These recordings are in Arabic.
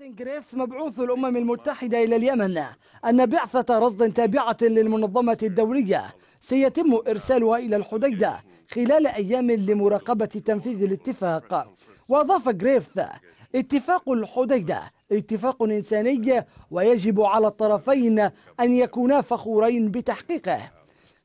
مارتن مبعوث الأمم المتحدة إلى اليمن أن بعثة رصد تابعة للمنظمة الدولية سيتم إرسالها إلى الحديدة خلال أيام لمراقبة تنفيذ الاتفاق وأضاف جريفث اتفاق الحديدة اتفاق إنساني ويجب على الطرفين أن يكونا فخورين بتحقيقه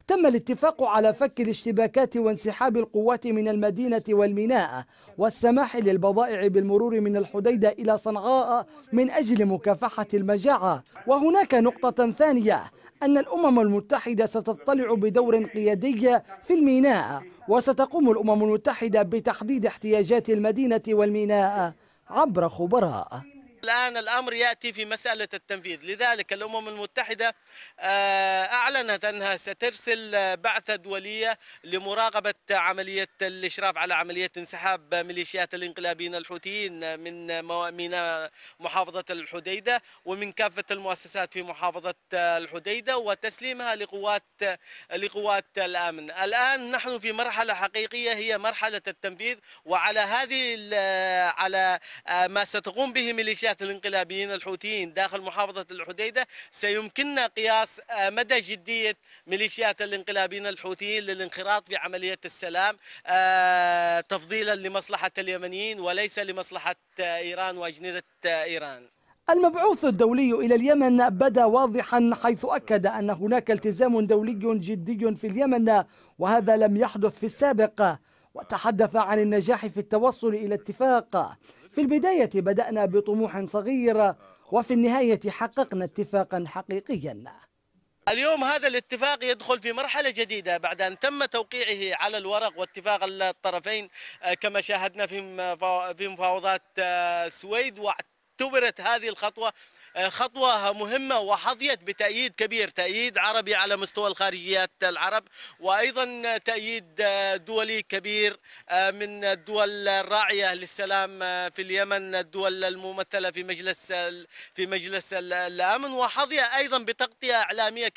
تم الاتفاق على فك الاشتباكات وانسحاب القوات من المدينة والميناء والسماح للبضائع بالمرور من الحديدة إلى صنعاء من أجل مكافحة المجاعة وهناك نقطة ثانية أن الأمم المتحدة ستطلع بدور قيادي في الميناء وستقوم الأمم المتحدة بتحديد احتياجات المدينة والميناء عبر خبراء الآن الأمر يأتي في مسألة التنفيذ لذلك الأمم المتحدة آه، أعلنت أنها سترسل بعثة دولية لمراقبة عملية الإشراف على عملية انسحاب ميليشيات الانقلابيين الحوثيين من ميناء محافظة الحديدة ومن كافة المؤسسات في محافظة الحديدة وتسليمها لقوات لقوات الأمن الآن نحن في مرحلة حقيقية هي مرحلة التنفيذ وعلى هذه على آه، ما ستقوم به ميليشيات عمليات الانقلابيين الحوثيين داخل محافظة الحديدة سيمكننا قياس آه، مدى جدية ميليشيات الانقلابيين الحوثيين للانخراط في عملية السلام آه، تفضيلا لمصلحة اليمنيين وليس لمصلحة آه، إيران وأجندة إيران المبعوث الدولي إلى اليمن بدا واضحا حيث أكد أن هناك التزام دولي جدي في اليمن وهذا لم يحدث في السابق وتحدث عن النجاح في التوصل إلى اتفاق في البداية بدأنا بطموح صغير وفي النهاية حققنا اتفاقا حقيقيا اليوم هذا الاتفاق يدخل في مرحلة جديدة بعد أن تم توقيعه على الورق واتفاق الطرفين آه، كما شاهدنا في مفاوضات آه، سويد واعتبرت هذه الخطوة آه، خطوة مهمة وحظيت بتأييد كبير تأييد عربي على مستوى الخارجيات العرب وأيضا تأييد آه، دولي كبير آه، من الدول الراعية للسلام في اليمن الدول الممثلة في مجلس في مجلس الأمن وحظي أيضا بتغطية إعلامية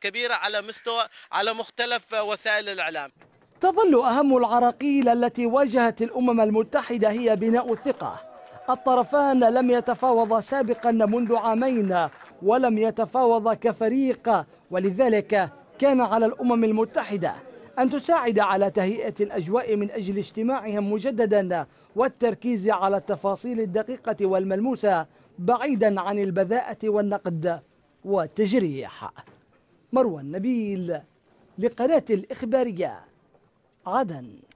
كبيرة على مستوى على مختلف وسائل الإعلام تظل أهم العراقيل التي واجهت الأمم المتحدة هي بناء الثقة الطرفان لم يتفاوضا سابقا منذ عامين ولم يتفاوضا كفريق ولذلك كان على الأمم المتحدة أن تساعد على تهيئة الأجواء من أجل اجتماعهم مجددا والتركيز على التفاصيل الدقيقة والملموسة بعيدا عن البذاءة والنقد والتجريح مروى النبيل لقناة الإخبارية عدن